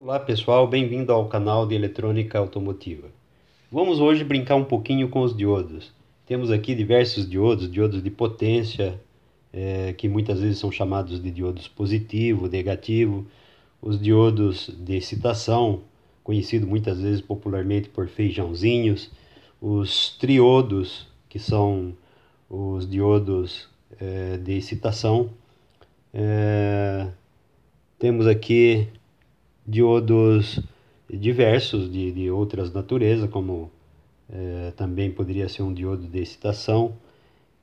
Olá pessoal, bem-vindo ao canal de eletrônica automotiva. Vamos hoje brincar um pouquinho com os diodos. Temos aqui diversos diodos, diodos de potência, é, que muitas vezes são chamados de diodos positivo, negativo, os diodos de excitação, conhecido muitas vezes popularmente por feijãozinhos, os triodos, que são os diodos é, de excitação. É, temos aqui diodos diversos de, de outras naturezas, como é, também poderia ser um diodo de excitação,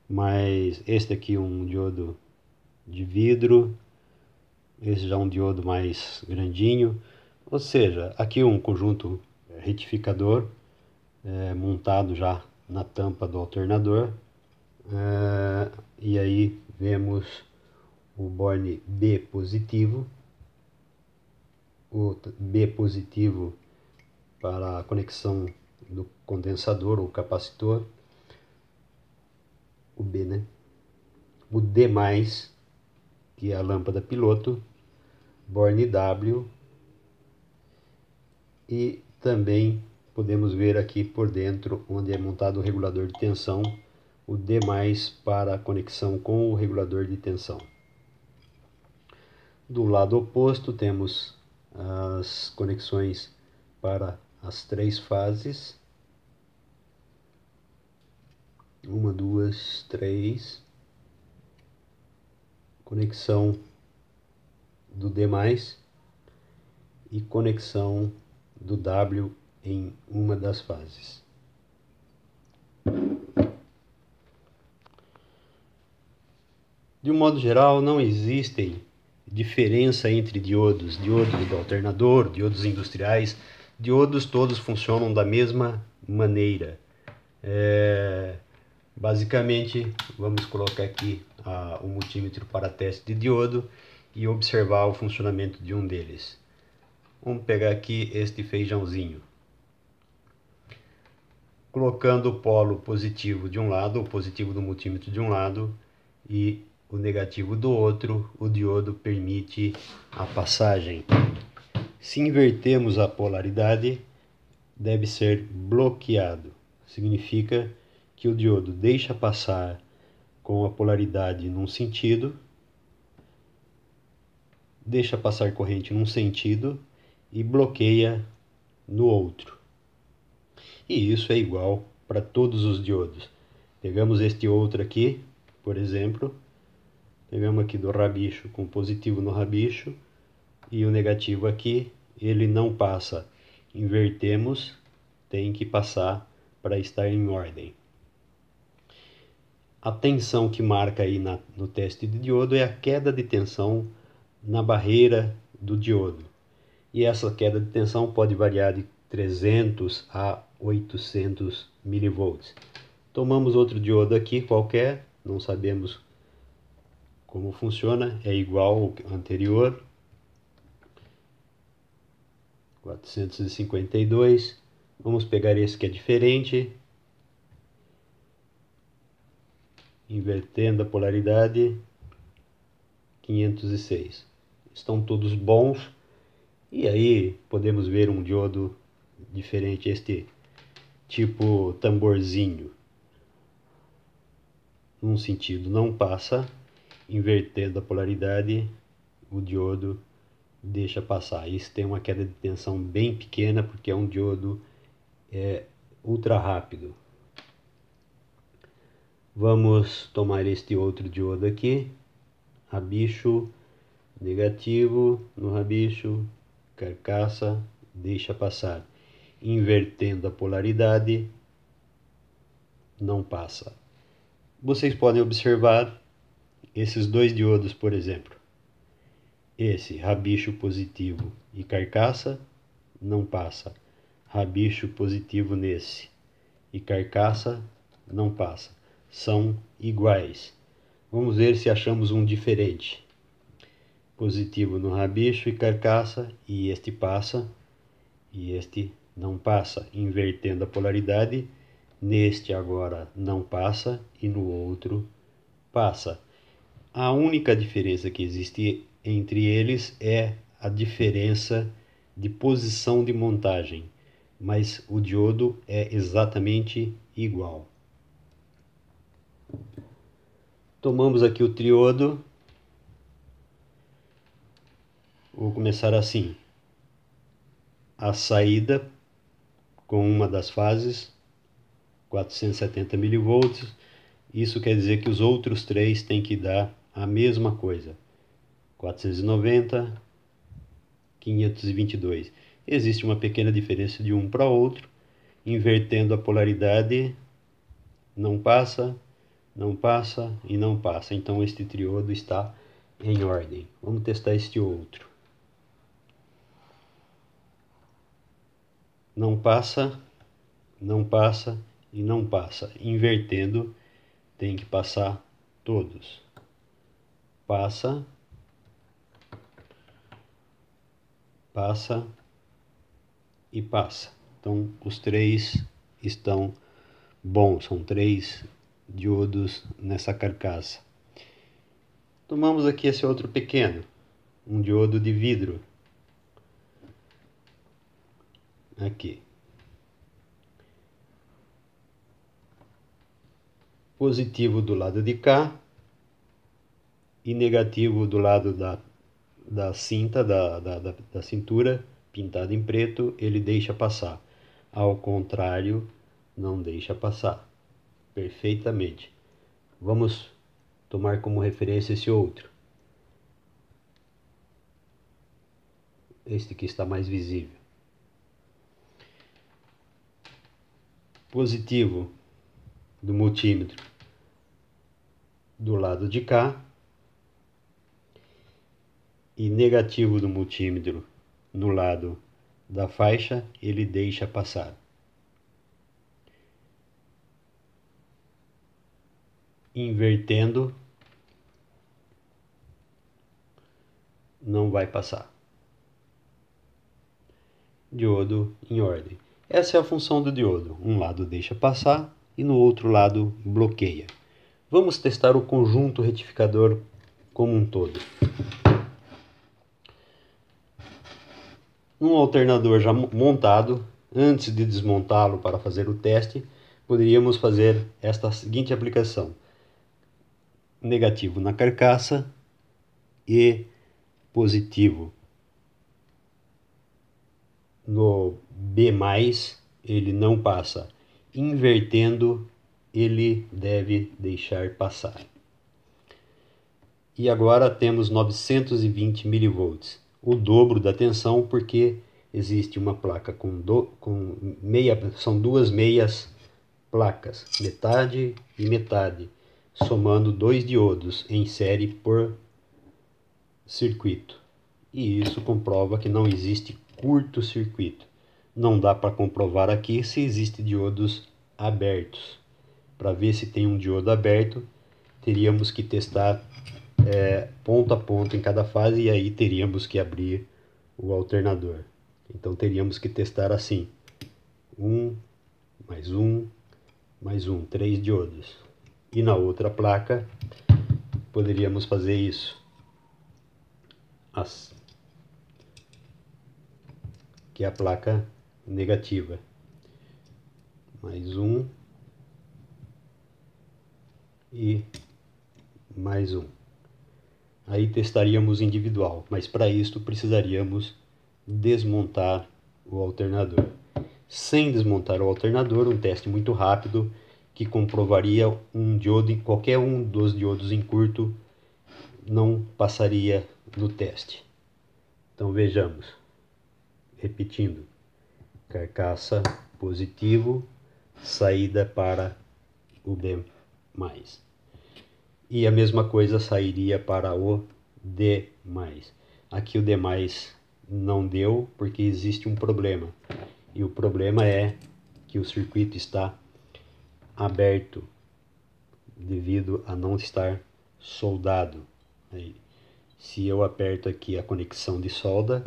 mas este aqui é um diodo de vidro, esse já é um diodo mais grandinho, ou seja, aqui um conjunto retificador é, montado já na tampa do alternador, é, e aí vemos o borne B positivo, o B positivo para a conexão do condensador ou capacitor, o B, né? O D+, que é a lâmpada piloto, Born W, e também podemos ver aqui por dentro onde é montado o regulador de tensão, o D+, para a conexão com o regulador de tensão. Do lado oposto temos as conexões para as três fases. Uma, duas, três. Conexão do D+, e conexão do W em uma das fases. De um modo geral, não existem diferença entre diodos, diodos do alternador, diodos industriais, diodos todos funcionam da mesma maneira. É, basicamente, vamos colocar aqui a, o multímetro para teste de diodo e observar o funcionamento de um deles. Vamos pegar aqui este feijãozinho. Colocando o polo positivo de um lado, o positivo do multímetro de um lado e o negativo do outro, o diodo permite a passagem. Se invertemos a polaridade, deve ser bloqueado. Significa que o diodo deixa passar com a polaridade num sentido, deixa passar corrente num sentido e bloqueia no outro. E isso é igual para todos os diodos. Pegamos este outro aqui, por exemplo, pegamos aqui do rabicho com positivo no rabicho e o negativo aqui, ele não passa. Invertemos, tem que passar para estar em ordem. A tensão que marca aí na, no teste de diodo é a queda de tensão na barreira do diodo. E essa queda de tensão pode variar de 300 a 800 milivolts. Tomamos outro diodo aqui qualquer, não sabemos como funciona, é igual ao anterior. 452. Vamos pegar esse que é diferente. Invertendo a polaridade. 506. Estão todos bons. E aí podemos ver um diodo diferente, este tipo tamborzinho. Num sentido não passa invertendo a polaridade, o diodo deixa passar. Isso tem uma queda de tensão bem pequena, porque é um diodo é, ultra rápido. Vamos tomar este outro diodo aqui, rabicho, negativo, no rabicho, carcaça, deixa passar. Invertendo a polaridade, não passa. Vocês podem observar esses dois diodos, por exemplo, esse rabicho positivo e carcaça não passa. Rabicho positivo nesse e carcaça não passa. São iguais. Vamos ver se achamos um diferente. Positivo no rabicho e carcaça e este passa e este não passa, invertendo a polaridade. Neste agora não passa e no outro passa. A única diferença que existe entre eles é a diferença de posição de montagem, mas o diodo é exatamente igual. Tomamos aqui o triodo. Vou começar assim. A saída com uma das fases, 470 mV. Isso quer dizer que os outros três têm que dar a mesma coisa. 490, 522. Existe uma pequena diferença de um para outro, invertendo a polaridade, não passa, não passa e não passa. Então este triodo está em ordem. Vamos testar este outro. Não passa, não passa e não passa. Invertendo, tem que passar todos passa, passa e passa. Então, os três estão bons, são três diodos nessa carcaça. Tomamos aqui esse outro pequeno, um diodo de vidro. Aqui. Positivo do lado de cá, e negativo do lado da, da cinta, da, da, da, da cintura, pintado em preto, ele deixa passar. Ao contrário, não deixa passar. Perfeitamente. Vamos tomar como referência esse outro. Este que está mais visível. Positivo do multímetro do lado de cá e negativo do multímetro no lado da faixa, ele deixa passar. Invertendo, não vai passar. Diodo em ordem. Essa é a função do diodo. Um lado deixa passar e no outro lado bloqueia. Vamos testar o conjunto retificador como um todo. Um alternador já montado, antes de desmontá-lo para fazer o teste, poderíamos fazer esta seguinte aplicação: negativo na carcaça e positivo no B+, ele não passa. Invertendo, ele deve deixar passar. E agora temos 920 mV o dobro da tensão, porque existe uma placa com, do, com meia, são duas meias placas, metade e metade, somando dois diodos em série por circuito. E isso comprova que não existe curto-circuito. Não dá para comprovar aqui se existe diodos abertos. Para ver se tem um diodo aberto, teríamos que testar é, ponto a ponto em cada fase e aí teríamos que abrir o alternador. Então teríamos que testar assim: 1, mais 1, mais 1, 3 diodos. E na outra placa poderíamos fazer isso. As, que é a placa negativa. Mais 1 e mais 1 aí testaríamos individual, mas para isto precisaríamos desmontar o alternador. Sem desmontar o alternador, um teste muito rápido que comprovaria um diodo, qualquer um dos diodos em curto não passaria no teste. Então vejamos, repetindo, carcaça positivo, saída para o B+ e a mesma coisa sairia para o demais. Aqui o demais não deu porque existe um problema. E o problema é que o circuito está aberto devido a não estar soldado. Se eu aperto aqui a conexão de solda,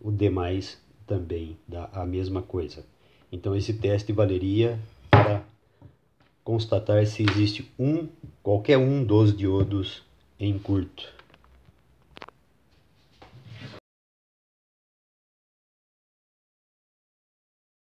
o demais também dá a mesma coisa. Então esse teste valeria para constatar se existe um, qualquer um dos diodos em curto.